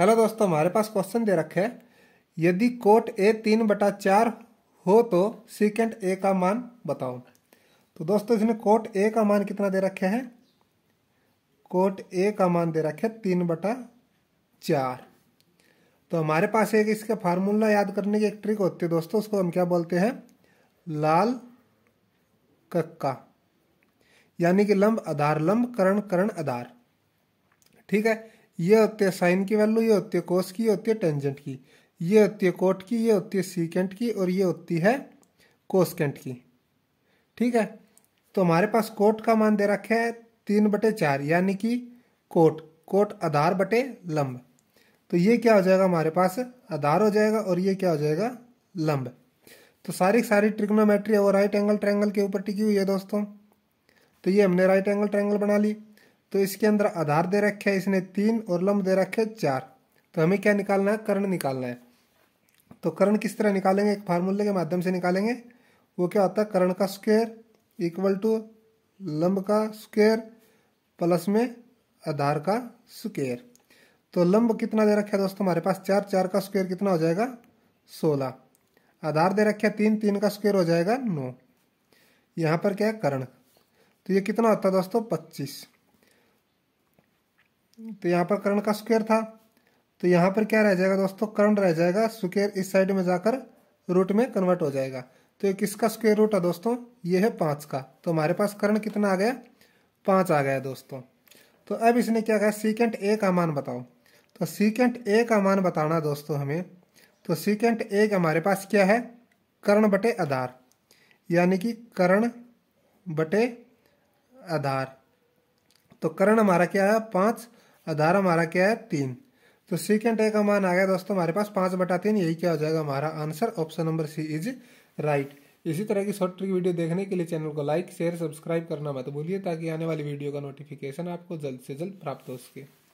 hello दोस्तों हमारे पास question दे रखे है यदि कोट ए तीन बटा चार हो तो सीकेंड ए का मान बताओ तो दोस्तों इसने कोट ए का मान कितना दे रखे है कोट ए का मान दे रखे तीन बटा चार तो हमारे पास एक इसका फार्मूला याद करने की एक ट्रिक होती है दोस्तों उसको हम क्या बोलते हैं लाल कक्का यानी कि लंब आधार लंब करण करण आधार ठीक है ये होती है साइन की वैल्यू ये होती है कोस की ये होती है टेंजेंट की ये होती है कोट की ये होती है सीकेंट की और ये होती है कोसकेंट की ठीक है तो हमारे पास कोट का मान दे रखा है तीन बटे चार यानी कि कोट कोट आधार बटे लंब तो ये क्या हो जाएगा हमारे पास आधार हो जाएगा और ये क्या हो जाएगा लंब तो सारी सारी ट्रिग्नोमेट्री वो राइट एंगल ट्रैंगल के ऊपर टिकी हुई है दोस्तों तो ये हमने राइट एंगल ट्रैंगल बना ली तो इसके अंदर आधार दे रखे है इसने तीन और लंब दे रखे है चार तो हमें क्या निकालना है कर्ण निकालना है तो कर्ण किस तरह निकालेंगे एक फार्मूले के माध्यम से निकालेंगे वो क्या होता है कर्ण का स्क्वेयर इक्वल टू लंब का स्क्वेयर प्लस में आधार का स्क्वेयर तो लंब कितना दे रखा है दोस्तों हमारे पास चार चार का स्क्वेयर कितना हो जाएगा सोलह आधार दे रखे तीन तीन का स्क्वेयर हो जाएगा नौ यहाँ पर क्या है कर्ण तो ये कितना होता है दोस्तों पच्चीस तो यहाँ पर करंट का स्क्वेयर था तो यहाँ पर क्या रह जाएगा दोस्तों करंट रह जाएगा स्क्वेयर इस साइड में जाकर रूट में कन्वर्ट हो जाएगा तो ये किसका स्क्वेयर रूट है दोस्तों ये है पाँच का तो हमारे पास करंट कितना आ गया पाँच आ गया दोस्तों तो अब इसने क्या कहा सीकेंट ए का मान बताओ तो सीकेंट ए का मान बताना दोस्तों हमें तो सीकेंट ए हमारे पास क्या है कर्ण बटे आधार यानी कि कर्ण बटे आधार तो कर्ण हमारा क्या है पाँच आधार हमारा क्या है तीन तो सी ए का मान आ गया दोस्तों हमारे पास पांच बटा तीन यही क्या हो जाएगा हमारा answer option number C is right इसी तरह की शॉर्ट ट्रिक वीडियो देखने के लिए चैनल को लाइक शेयर सब्सक्राइब करना मत भूलिए ताकि आने वाली वीडियो का नोटिफिकेशन आपको जल्द से जल्द प्राप्त हो सके